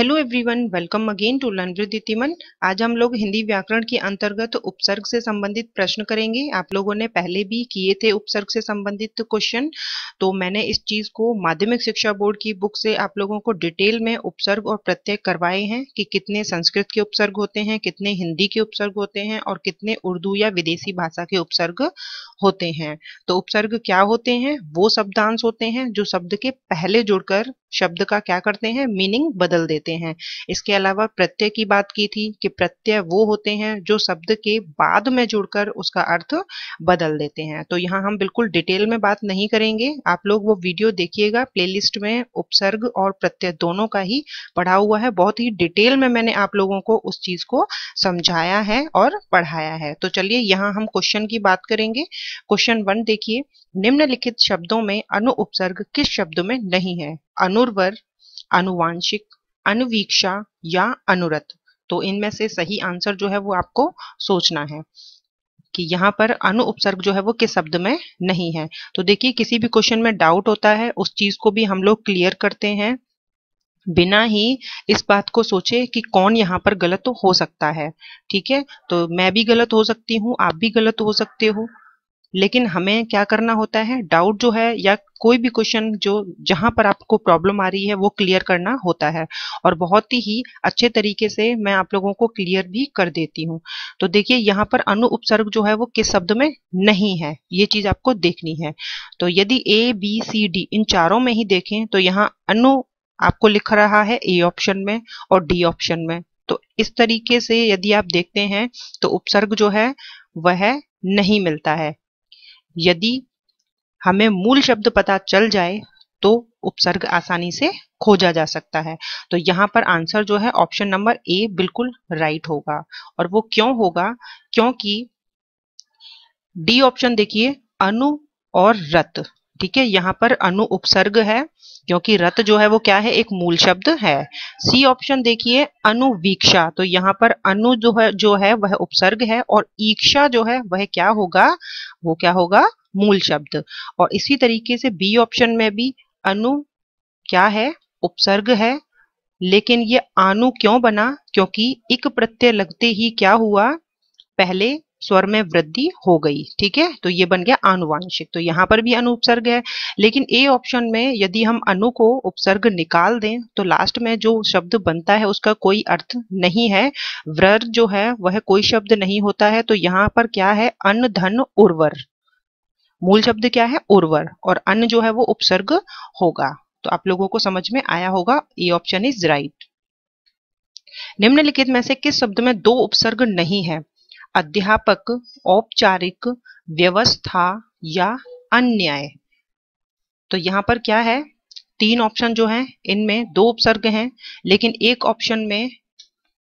hello everyone welcome again to learn with तिमन आज हम लोग हिंदी व्याकरण के अंतर्गत उपसर्ग से संबंधित प्रश्न करेंगे आप लोगों ने पहले भी किए थे उपसर्ग से संबंधित क्वेश्चन तो मैंने इस चीज को माध्यमिक शिक्षा बोर्ड की बुक से आप लोगों को डिटेल में उपसर्ग और प्रत्यय करवाए हैं कि कितने संस्कृत के उपसर्ग होते हैं कितने हिंदी के उपसर्ग होते हैं और कितने उर्दू या विदेशी भाषा के उपसर्ग होते हैं तो उपसर्ग क्या होते हैं वो शब्दांश होते हैं जो शब्द के पहले जुड़कर शब्द का क्या करते हैं मीनिंग बदल देते हैं इसके अलावा प्रत्यय की बात की थी कि प्रत्यय वो होते हैं जो शब्द के बाद में जुड़कर उसका अर्थ बदल देते हैं तो यहाँ हम बिल्कुल डिटेल में बात नहीं करेंगे आप लोग वो वीडियो देखिएगा प्लेलिस्ट में उपसर्ग और प्रत्यय दोनों का ही पढ़ा हुआ है बहुत ही डिटेल में मैंने आप लोगों को उस चीज को समझाया है और पढ़ाया है तो चलिए यहाँ हम क्वेश्चन की बात करेंगे क्वेश्चन वन देखिए निम्नलिखित शब्दों में अनु उपसर्ग किस शब्द में नहीं है अनुर्वर अनुवांशिक अनुवीक्षा या अनुरत तो इनमें से सही आंसर जो है वो आपको सोचना है कि यहाँ पर अनु उपसर्ग जो है वो किस शब्द में नहीं है तो देखिए किसी भी क्वेश्चन में डाउट होता है उस चीज को भी हम लोग क्लियर करते हैं बिना ही इस बात को सोचे कि कौन यहाँ पर गलत हो सकता है ठीक है तो मैं भी गलत हो सकती हूँ आप भी गलत हो सकते हो लेकिन हमें क्या करना होता है डाउट जो है या कोई भी क्वेश्चन जो जहां पर आपको प्रॉब्लम आ रही है वो क्लियर करना होता है और बहुत ही अच्छे तरीके से मैं आप लोगों को क्लियर भी कर देती हूँ तो देखिए यहाँ पर अनु उपसर्ग जो है वो किस शब्द में नहीं है ये चीज आपको देखनी है तो यदि ए बी सी डी इन चारों में ही देखें तो यहाँ अनु आपको लिख रहा है ए ऑप्शन में और डी ऑप्शन में तो इस तरीके से यदि आप देखते हैं तो उपसर्ग जो है वह नहीं मिलता है यदि हमें मूल शब्द पता चल जाए तो उपसर्ग आसानी से खोजा जा सकता है तो यहाँ पर आंसर जो है ऑप्शन नंबर ए बिल्कुल राइट होगा और वो क्यों होगा क्योंकि डी ऑप्शन देखिए अनु और रत ठीक है यहाँ पर अनु उपसर्ग है क्योंकि रत जो है वो क्या है एक मूल शब्द है सी ऑप्शन देखिए अनुवीक्षा तो यहाँ पर अनु जो है जो है वह उपसर्ग है और ईक्षा जो है वह क्या होगा वो क्या होगा मूल शब्द और इसी तरीके से बी ऑप्शन में भी अनु क्या है उपसर्ग है लेकिन ये आनु क्यों बना क्योंकि इक प्रत्यय लगते ही क्या हुआ पहले स्वर में वृद्धि हो गई ठीक है तो ये बन गया आनुवांशिक तो यहाँ पर भी अनु उपसर्ग है लेकिन ए ऑप्शन में यदि हम अनु को उपसर्ग निकाल दें तो लास्ट में जो शब्द बनता है उसका कोई अर्थ नहीं है व्रत जो है वह कोई शब्द नहीं होता है तो यहाँ पर क्या है अन्न धन उर्वर मूल शब्द क्या है उर्वर और अन्न जो है वो उपसर्ग होगा तो आप लोगों को समझ में आया होगा ए ऑप्शन इज राइट निम्नलिखित में से किस शब्द में दो उपसर्ग नहीं है अध्यापक औपचारिक व्यवस्था या अन्याय तो यहां पर क्या है तीन ऑप्शन जो हैं इनमें दो उपसर्ग हैं लेकिन एक ऑप्शन में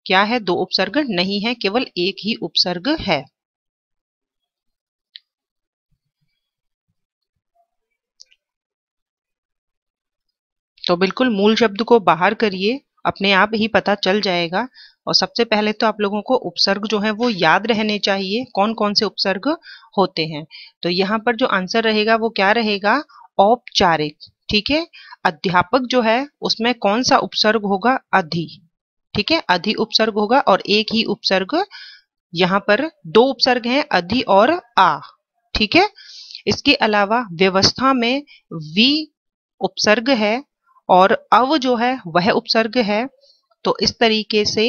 क्या है दो उपसर्ग नहीं है केवल एक ही उपसर्ग है तो बिल्कुल मूल शब्द को बाहर करिए अपने आप ही पता चल जाएगा और सबसे पहले तो आप लोगों को उपसर्ग जो है वो याद रहने चाहिए कौन कौन से उपसर्ग होते हैं तो यहाँ पर जो आंसर रहेगा वो क्या रहेगा औपचारिक ठीक है अध्यापक जो है उसमें कौन सा उपसर्ग होगा अधि ठीक है अधि उपसर्ग होगा और एक ही उपसर्ग यहाँ पर दो उपसर्ग हैं अधि और आ ठीक है इसके अलावा व्यवस्था में वी उपसर्ग है और अव जो है वह उपसर्ग है तो इस तरीके से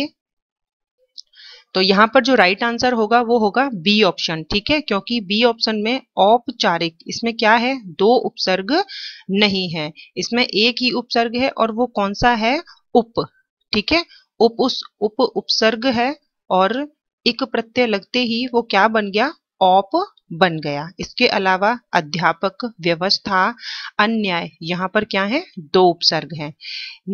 तो यहां पर जो राइट आंसर होगा वो होगा बी ऑप्शन ठीक है क्योंकि बी ऑप्शन में औपचारिक इसमें क्या है दो उपसर्ग नहीं है इसमें एक ही उपसर्ग है और वो कौन सा है उप ठीक है उप उस उप उपसर्ग है और एक प्रत्यय लगते ही वो क्या बन गया ऑप बन गया इसके अलावा अध्यापक व्यवस्था अन्याय यहाँ पर क्या है दो उपसर्ग हैं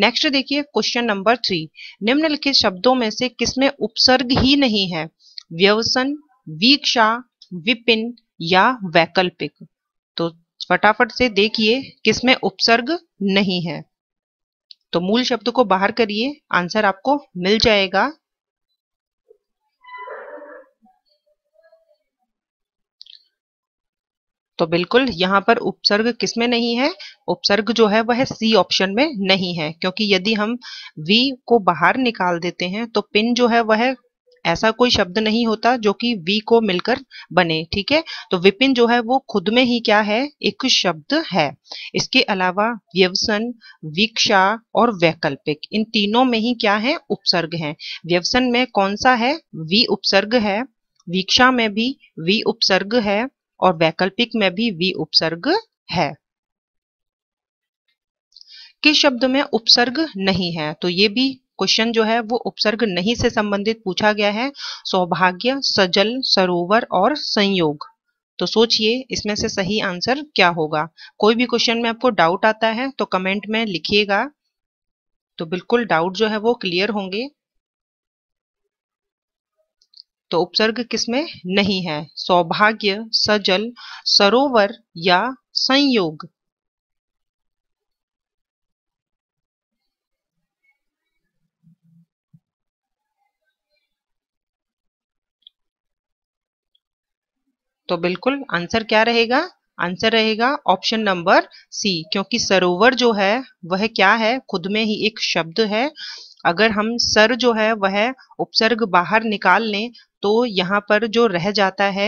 नेक्स्ट देखिए क्वेश्चन नंबर थ्री निम्नलिखित शब्दों में से किसमें उपसर्ग ही नहीं है व्यवसन वीक्षा विपिन या वैकल्पिक तो फटाफट से देखिए किसमें उपसर्ग नहीं है तो मूल शब्द को बाहर करिए आंसर आपको मिल जाएगा तो बिल्कुल यहाँ पर उपसर्ग किसमें नहीं है उपसर्ग जो है वह सी ऑप्शन में नहीं है क्योंकि यदि हम वी को बाहर निकाल देते हैं तो पिन जो है वह ऐसा कोई शब्द नहीं होता जो कि वी को मिलकर बने ठीक है तो विपिन जो है वो खुद में ही क्या है एक शब्द है इसके अलावा व्यवसन वीक्षा और वैकल्पिक इन तीनों में ही क्या है उपसर्ग है व्यवसन में कौन सा है वी उपसर्ग है वीक्षा में भी वी उपसर्ग है और वैकल्पिक में भी वी उपसर्ग है किस शब्द में उपसर्ग नहीं है तो ये भी क्वेश्चन जो है वो उपसर्ग नहीं से संबंधित पूछा गया है सौभाग्य सजल सरोवर और संयोग तो सोचिए इसमें से सही आंसर क्या होगा कोई भी क्वेश्चन में आपको डाउट आता है तो कमेंट में लिखिएगा तो बिल्कुल डाउट जो है वो क्लियर होंगे तो उपसर्ग किसमें नहीं है सौभाग्य सजल सरोवर या संयोग तो बिल्कुल आंसर क्या रहेगा आंसर रहेगा ऑप्शन नंबर सी क्योंकि सरोवर जो है वह क्या है खुद में ही एक शब्द है अगर हम सर जो है वह उपसर्ग बाहर निकाल लें तो यहाँ पर जो रह जाता है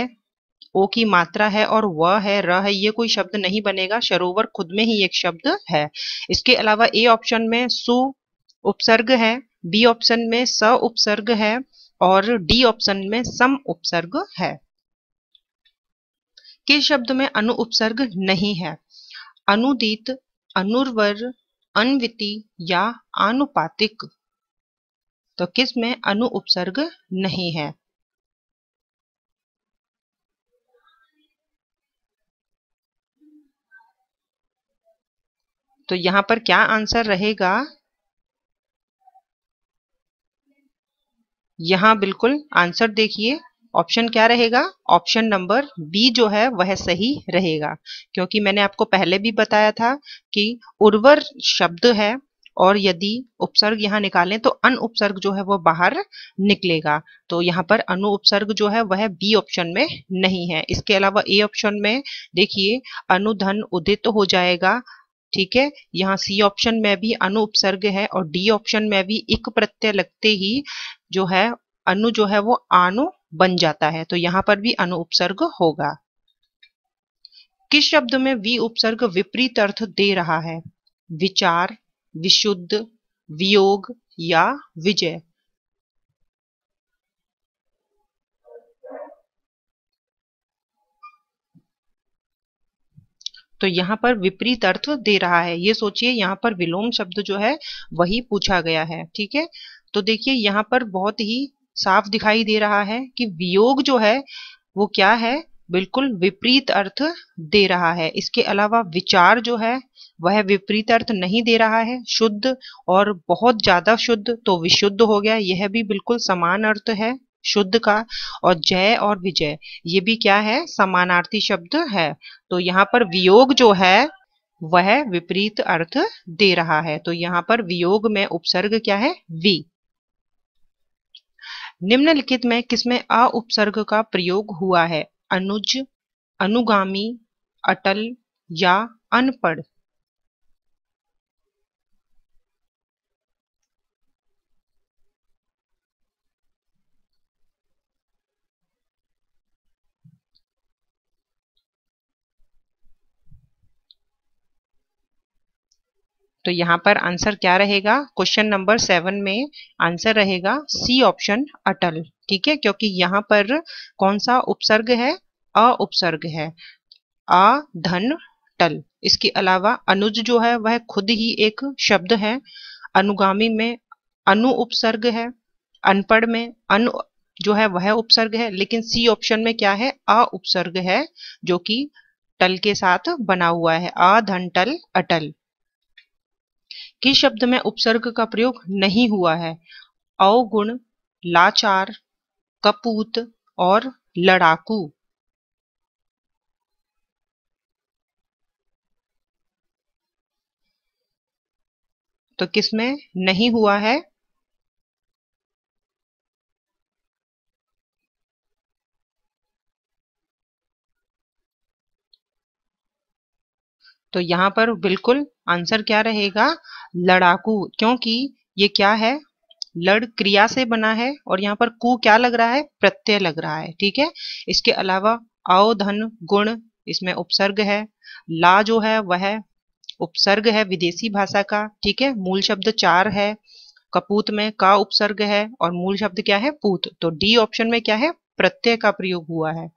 ओ की मात्रा है और व है र है ये कोई शब्द नहीं बनेगा सरोवर खुद में ही एक शब्द है इसके अलावा ए ऑप्शन में सु उपसर्ग है बी ऑप्शन में स उपसर्ग है और डी ऑप्शन में सम उपसर्ग है किस शब्द में अनु उपसर्ग नहीं है अनुदित अनुर्वर अनविति या आनुपातिक तो किस में अनु उपसर्ग नहीं है तो यहां पर क्या आंसर रहेगा यहां बिल्कुल आंसर देखिए ऑप्शन क्या रहेगा ऑप्शन नंबर बी जो है वह सही रहेगा क्योंकि मैंने आपको पहले भी बताया था कि उर्वर शब्द है और यदि उपसर्ग यहाँ निकालें तो अन उपसर्ग जो है वह बाहर निकलेगा तो यहाँ पर अनु उपसर्ग जो है वह बी ऑप्शन में नहीं है इसके अलावा ए ऑप्शन में देखिए अनुधन उदित हो जाएगा ठीक है यहाँ सी ऑप्शन में भी अनु उपसर्ग है और डी ऑप्शन में भी एक प्रत्यय लगते ही जो है अनु जो है वो आनु बन जाता है तो यहाँ पर भी अनु उपसर्ग होगा किस शब्द में वी उपसर्ग विपरीत अर्थ दे रहा है विचार विशुद्ध वियोग या विजय तो यहाँ पर विपरीत अर्थ दे रहा है ये सोचिए यहाँ पर विलोम शब्द जो है वही पूछा गया है ठीक है तो देखिए यहाँ पर बहुत ही साफ दिखाई दे रहा है कि वियोग जो है वो क्या है बिल्कुल विपरीत अर्थ दे रहा है इसके अलावा विचार जो है वह विपरीत अर्थ नहीं दे रहा है शुद्ध और बहुत ज्यादा शुद्ध तो विशुद्ध हो गया यह भी बिल्कुल समान अर्थ है शुद्ध का और जय और विजय ये भी क्या है समानार्थी शब्द है तो यहाँ पर वियोग जो है वह विपरीत अर्थ दे रहा है तो यहाँ पर वियोग में उपसर्ग क्या है वी निम्नलिखित में किसमें अ उपसर्ग का प्रयोग हुआ है अनुज अनुगामी अटल या अनपढ़ तो यहाँ पर आंसर क्या रहेगा क्वेश्चन नंबर सेवन में आंसर रहेगा सी ऑप्शन अटल ठीक है क्योंकि यहाँ पर कौन सा उपसर्ग है अ उपसर्ग है अ धन टल इसके अलावा अनुज जो है वह खुद ही एक शब्द है अनुगामी में अनु उपसर्ग है अनपढ़ में अन जो है वह उपसर्ग है लेकिन सी ऑप्शन में क्या है अ उपसर्ग है जो कि टल के साथ बना हुआ है अ धन टल अटल किस शब्द में उपसर्ग का प्रयोग नहीं हुआ है अवगुण लाचार कपूत और लड़ाकू तो किसमें नहीं हुआ है तो यहाँ पर बिल्कुल आंसर क्या रहेगा लड़ाकू क्योंकि ये क्या है लड़ क्रिया से बना है और यहाँ पर कु क्या लग रहा है प्रत्यय लग रहा है ठीक है इसके अलावा आओ धन गुण इसमें उपसर्ग है ला जो है वह उपसर्ग है विदेशी भाषा का ठीक है मूल शब्द चार है कपूत में का उपसर्ग है और मूल शब्द क्या है पूत तो डी ऑप्शन में क्या है प्रत्यय का प्रयोग हुआ है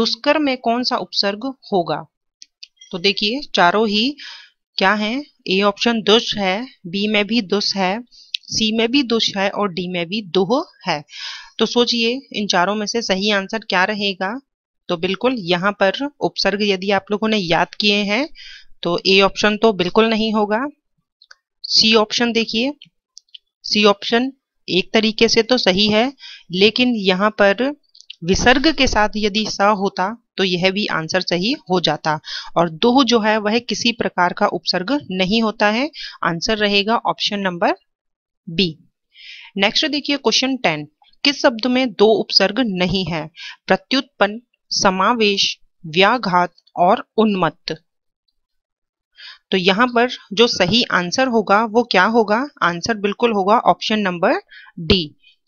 दुष्कर में कौन सा उपसर्ग होगा तो देखिए चारों ही क्या है ए ऑप्शन दुष है बी में भी दुष है सी में भी दुष है और डी में भी दुह है तो सोचिए इन चारों में से सही आंसर क्या रहेगा तो बिल्कुल यहाँ पर उपसर्ग यदि आप लोगों ने याद किए हैं तो ए ऑप्शन तो बिल्कुल नहीं होगा सी ऑप्शन देखिए सी ऑप्शन एक तरीके से तो सही है लेकिन यहाँ पर विसर्ग के साथ यदि स होता तो यह भी आंसर सही हो जाता और दोह जो है वह किसी प्रकार का उपसर्ग नहीं होता है आंसर रहेगा ऑप्शन नंबर बी नेक्स्ट देखिए क्वेश्चन टेन किस शब्द में दो उपसर्ग नहीं है प्रत्युत्पन्न समावेश व्याघात और उन्मत्त तो यहां पर जो सही आंसर होगा वो क्या होगा आंसर बिल्कुल होगा ऑप्शन नंबर डी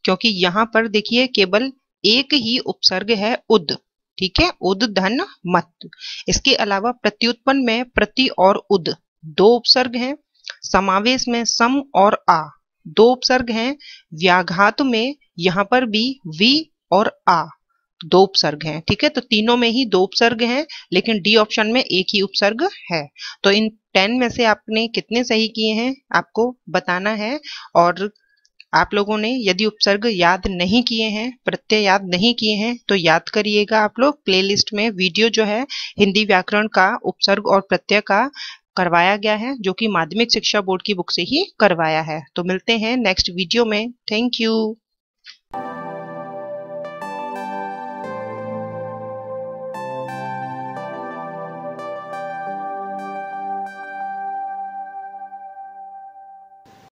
क्योंकि यहां पर देखिए केवल एक ही उपसर्ग है उद ठीक है उद धन मत इसके अलावा प्रत्युत्पन्न में प्रति और उद दो उपसर्ग हैं समावेश में सम और आ दो उपसर्ग हैं व्याघात में यहाँ पर भी वी और आ दो उपसर्ग हैं ठीक है तो तीनों में ही दो उपसर्ग हैं लेकिन डी ऑप्शन में एक ही उपसर्ग है तो इन टेन में से आपने कितने सही किए हैं आपको बताना है और आप लोगों ने यदि उपसर्ग याद नहीं किए हैं प्रत्यय याद नहीं किए हैं तो याद करिएगा आप लोग प्लेलिस्ट में वीडियो जो है हिंदी व्याकरण का उपसर्ग और प्रत्यय का करवाया गया है जो कि माध्यमिक शिक्षा बोर्ड की बुक से ही करवाया है तो मिलते हैं नेक्स्ट वीडियो में थैंक यू